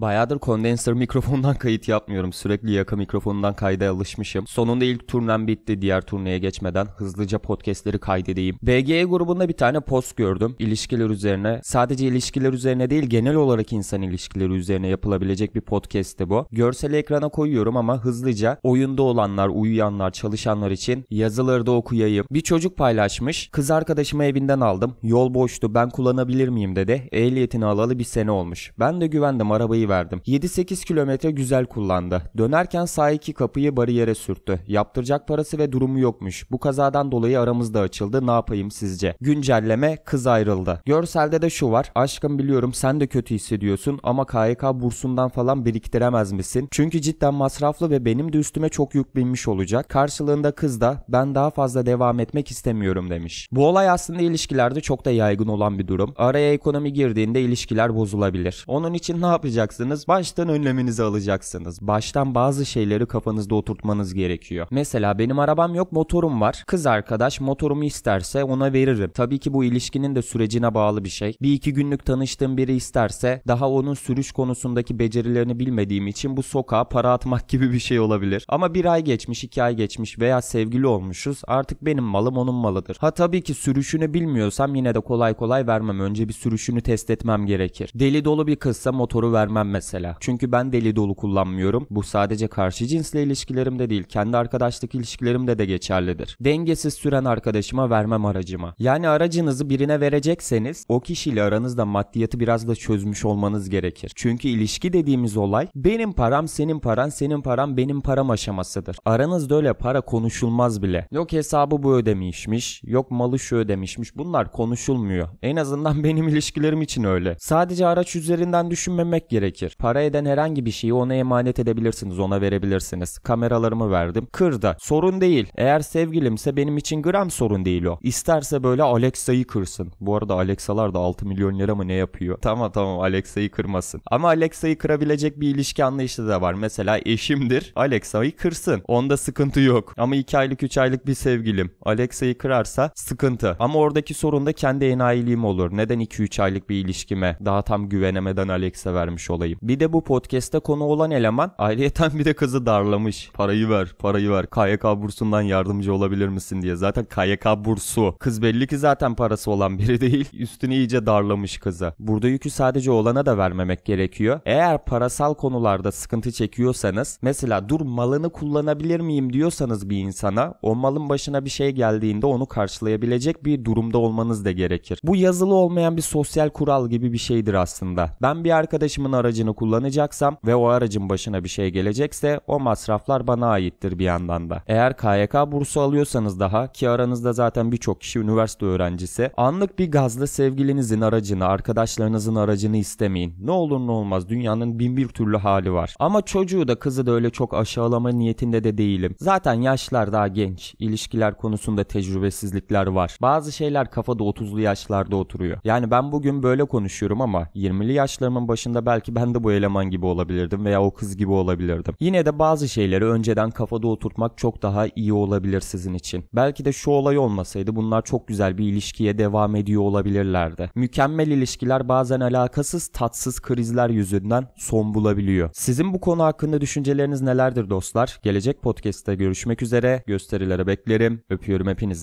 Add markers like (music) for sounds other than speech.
Bayağıdır kondenser mikrofondan (laughs) kayıt yapmıyorum. Sürekli yaka mikrofonundan kayda alışmışım. Sonunda ilk turnem bitti. Diğer turneye geçmeden hızlıca podcastleri kaydedeyim. BGE grubunda bir tane post gördüm. İlişkiler üzerine. Sadece ilişkiler üzerine değil genel olarak insan ilişkileri üzerine yapılabilecek bir podcast'ti bu. Görseli ekrana koyuyorum ama hızlıca oyunda olanlar, uyuyanlar, çalışanlar için yazıları da okuyayım. Bir çocuk paylaşmış. Kız arkadaşımı evinden aldım. Yol boştu ben kullanabilir miyim dedi. Ehliyetini alalı bir sene olmuş. Ben de güvendim arabayı tepki verdim. 7-8 kilometre güzel kullandı. Dönerken sağ iki kapıyı bariyere sürttü. Yaptıracak parası ve durumu yokmuş. Bu kazadan dolayı aramızda açıldı. Ne yapayım sizce? Güncelleme kız ayrıldı. Görselde de şu var. Aşkım biliyorum sen de kötü hissediyorsun ama KYK bursundan falan biriktiremez misin? Çünkü cidden masraflı ve benim de üstüme çok yük binmiş olacak. Karşılığında kız da ben daha fazla devam etmek istemiyorum demiş. Bu olay aslında ilişkilerde çok da yaygın olan bir durum. Araya ekonomi girdiğinde ilişkiler bozulabilir. Onun için ne yapacaksın? yapacaksınız? Baştan önleminizi alacaksınız. Baştan bazı şeyleri kafanızda oturtmanız gerekiyor. Mesela benim arabam yok motorum var. Kız arkadaş motorumu isterse ona veririm. Tabii ki bu ilişkinin de sürecine bağlı bir şey. Bir iki günlük tanıştığım biri isterse daha onun sürüş konusundaki becerilerini bilmediğim için bu sokağa para atmak (laughs) gibi bir şey olabilir. Ama bir ay geçmiş iki ay geçmiş veya sevgili olmuşuz artık benim malım onun malıdır. Ha tabii ki sürüşünü bilmiyorsam yine de kolay kolay vermem. Önce bir sürüşünü test etmem gerekir. Deli dolu bir kızsa motoru vermem vermem mesela. Çünkü ben deli dolu kullanmıyorum. Bu sadece karşı cinsle ilişkilerimde değil, kendi arkadaşlık ilişkilerimde de geçerlidir. Dengesiz süren arkadaşıma vermem aracıma. Yani aracınızı birine verecekseniz o kişiyle aranızda maddiyatı biraz da çözmüş olmanız gerekir. Çünkü ilişki dediğimiz olay benim param, senin paran, senin param, benim param aşamasıdır. Aranızda öyle para konuşulmaz bile. Yok hesabı bu ödemişmiş, yok malı şu ödemişmiş. Bunlar konuşulmuyor. En azından benim ilişkilerim için öyle. Sadece araç üzerinden düşünmemek gerekir gerekir. Para eden herhangi bir şeyi ona emanet edebilirsiniz, ona verebilirsiniz. Kameralarımı verdim. Kırda. Sorun değil. Eğer sevgilimse benim için gram sorun değil o. İsterse böyle Alexa'yı kırsın. Bu arada Alexa'lar da 6 milyon lira mı ne yapıyor? (laughs) Tamam tamam Alexa'yı kırmasın. Ama Alexa'yı kırabilecek bir ilişki anlayışı da var. Mesela eşimdir. Alexa'yı kırsın. Onda sıkıntı yok. Ama 2 aylık 3 aylık bir sevgilim Alexa'yı kırarsa sıkıntı. Ama oradaki sorun da kendi enayiliğim olur. Neden 2-3 aylık bir ilişkime daha tam güvenemeden Alexa vermiş olur? olayım. Bir de bu podcast'te konu olan eleman ayrıyeten bir de kızı darlamış. Parayı ver, parayı ver. KYK bursundan yardımcı olabilir misin diye. Zaten KYK bursu. Kız belli ki zaten parası olan biri değil. Üstünü iyice darlamış kızı. Burada yükü sadece olana da vermemek gerekiyor. Eğer parasal konularda sıkıntı çekiyorsanız mesela dur malını kullanabilir miyim diyorsanız bir insana o malın başına bir şey geldiğinde onu karşılayabilecek bir durumda olmanız da gerekir. Bu yazılı olmayan bir sosyal kural gibi bir şeydir aslında. Ben bir arkadaşımın arasında aracını kullanacaksam ve o aracın başına bir şey gelecekse o masraflar bana aittir bir yandan da. Eğer KYK bursu alıyorsanız daha ki aranızda zaten birçok kişi üniversite öğrencisi anlık bir gazlı sevgilinizin aracını arkadaşlarınızın aracını istemeyin. Ne olur ne olmaz dünyanın bin bir türlü hali var. Ama çocuğu da kızı da öyle çok aşağılama niyetinde de değilim. Zaten yaşlar daha genç. ilişkiler konusunda tecrübesizlikler var. Bazı şeyler kafada 30'lu yaşlarda oturuyor. Yani ben bugün böyle konuşuyorum ama 20'li yaşlarımın başında belki ben de bu eleman gibi olabilirdim veya o kız gibi olabilirdim. Yine de bazı şeyleri önceden kafada oturtmak çok daha iyi olabilir sizin için. Belki de şu olay olmasaydı bunlar çok güzel bir ilişkiye devam ediyor olabilirlerdi. Mükemmel ilişkiler bazen alakasız tatsız krizler yüzünden son bulabiliyor. Sizin bu konu hakkında düşünceleriniz nelerdir dostlar? Gelecek podcast'te görüşmek üzere. Gösterilere beklerim. Öpüyorum hepinizi.